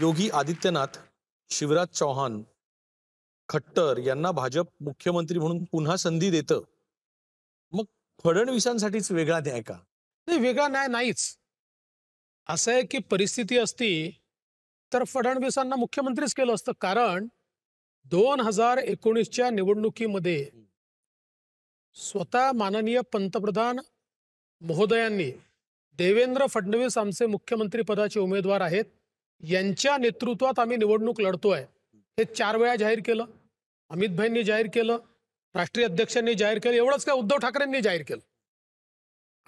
योगी आदित्यनाथ शिवराज चौहान खट्टर यांना भाजप मुख्यमंत्री म्हणून पुन्हा संधी देत मग फडणवीसांसाठीच वेगळा न्याय का नाही वेगळा न्याय नाहीच असं आहे की परिस्थिती असती तर फडणवीसांना मुख्यमंत्रीच केलं असतं कारण दोन हजार एकोणीसच्या निवडणुकीमध्ये स्वतः माननीय पंतप्रधान महोदयांनी देवेंद्र फडणवीस आमचे मुख्यमंत्री पदाचे उमेदवार आहेत यांच्या नेतृत्वात आम्ही निवडणूक लढतोय हे चार वेळा जाहीर केलं अमित भाईंनी जाहीर केलं राष्ट्रीय अध्यक्षांनी जाहीर केलं एवढंच काय उद्धव ठाकरेंनी जाहीर केलं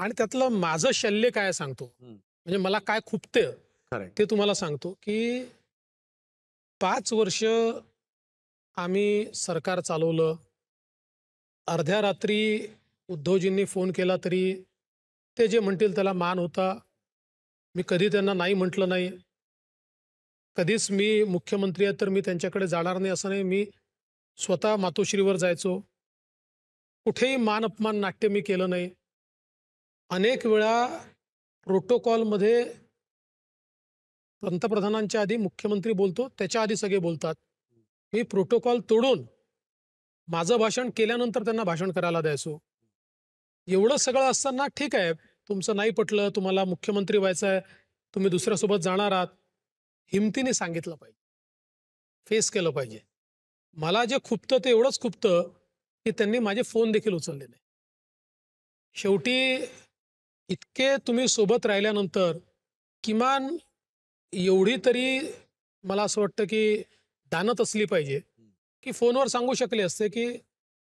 आणि त्यातलं माझं शल्य काय सांगतो म्हणजे मला काय खुपते ते तुम्हाला सांगतो की पाच वर्ष आम्ही सरकार चालवलं अर्ध्या रात्री उद्धवजींनी फोन केला तरी ते जे म्हणतील त्याला मान होता मी कधी त्यांना नाही म्हटलं नाही कधीच मी मुख्यमंत्री आहे तर मी त्यांच्याकडे जाणार नाही असं नाही मी स्वतः मातोश्रीवर जायचो कुठेही मान अपमान नाट्य मी केलं नाही अनेक वेळा प्रोटोकॉलमध्ये पंतप्रधानांच्या आधी मुख्यमंत्री बोलतो त्याच्या आधी सगळे बोलतात मी प्रोटोकॉल तोडून माझं भाषण केल्यानंतर त्यांना भाषण करायला द्यायचो एवढं सगळं असताना ठीक आहे तुमचं नाही पटलं तुम्हाला मुख्यमंत्री व्हायचं आहे तुम्ही दुसऱ्यासोबत जाणार आहात हिमतीने सांगितलं पाहिजे फेस केलं पाहिजे मला जे खुपतं ते एवढंच खुपतं की त्यांनी माझे फोन देखील उचलले नाही शेवटी इतके तुम्ही सोबत राहिल्यानंतर किमान एवढी तरी मला असं वाटतं की दानत असली पाहिजे की फोनवर सांगू शकले असते की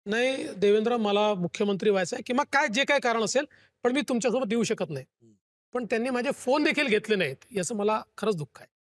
नाही देवेंद्र मला मुख्यमंत्री व्हायचं आहे किंवा काय जे काय कारण असेल पण मी तुमच्यासोबत देऊ शकत नाही पण त्यांनी माझे फोन देखील घेतले नाहीत याचं मला खरंच दुःख आहे